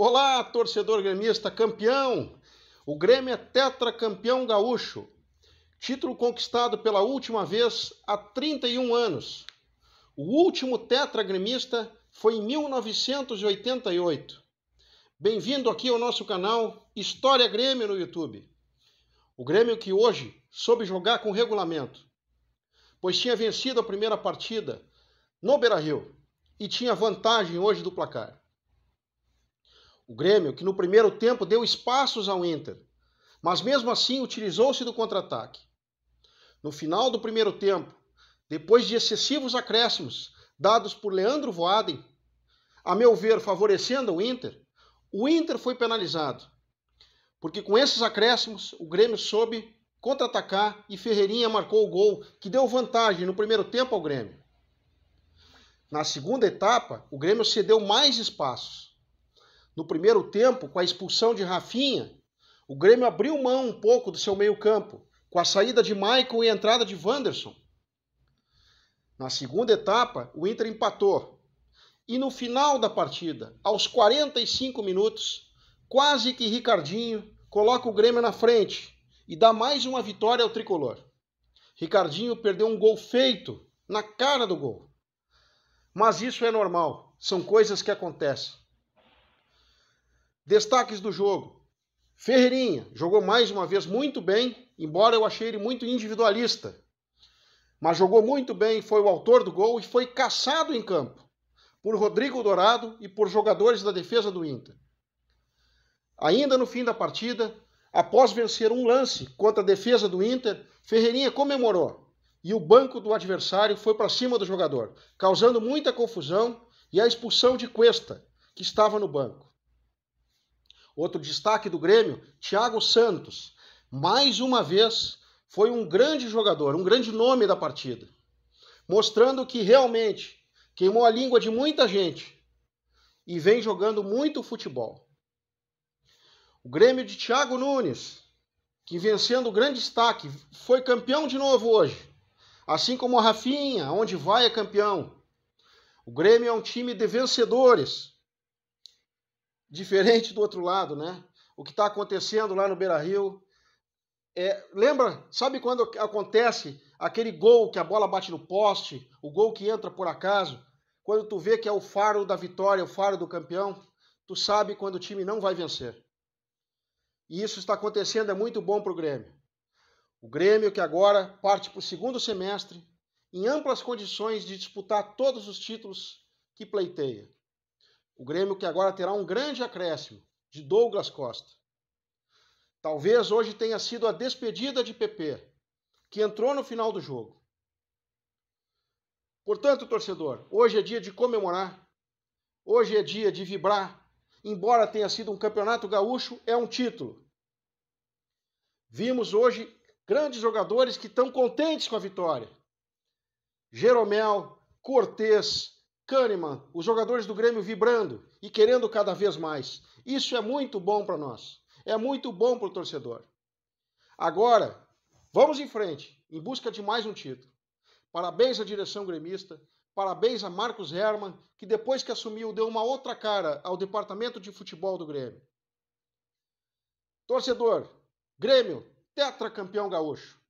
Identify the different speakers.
Speaker 1: Olá, torcedor gremista campeão! O Grêmio é tetracampeão gaúcho, título conquistado pela última vez há 31 anos. O último tetragremista foi em 1988. Bem-vindo aqui ao nosso canal História Grêmio no YouTube. O Grêmio que hoje soube jogar com regulamento, pois tinha vencido a primeira partida no Beira-Rio e tinha vantagem hoje do placar o Grêmio, que no primeiro tempo deu espaços ao Inter, mas mesmo assim utilizou-se do contra-ataque. No final do primeiro tempo, depois de excessivos acréscimos dados por Leandro Voaden, a meu ver favorecendo o Inter, o Inter foi penalizado. Porque com esses acréscimos, o Grêmio soube contra-atacar e Ferreirinha marcou o gol que deu vantagem no primeiro tempo ao Grêmio. Na segunda etapa, o Grêmio cedeu mais espaços no primeiro tempo, com a expulsão de Rafinha, o Grêmio abriu mão um pouco do seu meio-campo, com a saída de Maicon e a entrada de Wanderson. Na segunda etapa, o Inter empatou. E no final da partida, aos 45 minutos, quase que Ricardinho coloca o Grêmio na frente e dá mais uma vitória ao tricolor. Ricardinho perdeu um gol feito na cara do gol. Mas isso é normal, são coisas que acontecem. Destaques do jogo. Ferreirinha jogou mais uma vez muito bem, embora eu achei ele muito individualista. Mas jogou muito bem, foi o autor do gol e foi caçado em campo por Rodrigo Dourado e por jogadores da defesa do Inter. Ainda no fim da partida, após vencer um lance contra a defesa do Inter, Ferreirinha comemorou e o banco do adversário foi para cima do jogador, causando muita confusão e a expulsão de Cuesta, que estava no banco. Outro destaque do Grêmio, Thiago Santos. Mais uma vez, foi um grande jogador, um grande nome da partida, mostrando que realmente queimou a língua de muita gente e vem jogando muito futebol. O Grêmio de Thiago Nunes, que vencendo grande destaque, foi campeão de novo hoje, assim como a Rafinha, onde vai é campeão. O Grêmio é um time de vencedores Diferente do outro lado, né? O que está acontecendo lá no Beira Rio. É, lembra, sabe quando acontece aquele gol que a bola bate no poste, o gol que entra por acaso? Quando tu vê que é o faro da vitória, o faro do campeão, tu sabe quando o time não vai vencer. E isso está acontecendo, é muito bom para o Grêmio. O Grêmio que agora parte para o segundo semestre em amplas condições de disputar todos os títulos que pleiteia. O Grêmio que agora terá um grande acréscimo de Douglas Costa. Talvez hoje tenha sido a despedida de PP, que entrou no final do jogo. Portanto, torcedor, hoje é dia de comemorar, hoje é dia de vibrar. Embora tenha sido um campeonato gaúcho, é um título. Vimos hoje grandes jogadores que estão contentes com a vitória. Jeromel, Cortez, Kahneman, os jogadores do Grêmio vibrando e querendo cada vez mais. Isso é muito bom para nós. É muito bom para o torcedor. Agora, vamos em frente, em busca de mais um título. Parabéns à direção gremista, parabéns a Marcos Herman, que depois que assumiu deu uma outra cara ao departamento de futebol do Grêmio. Torcedor, Grêmio, tetracampeão gaúcho.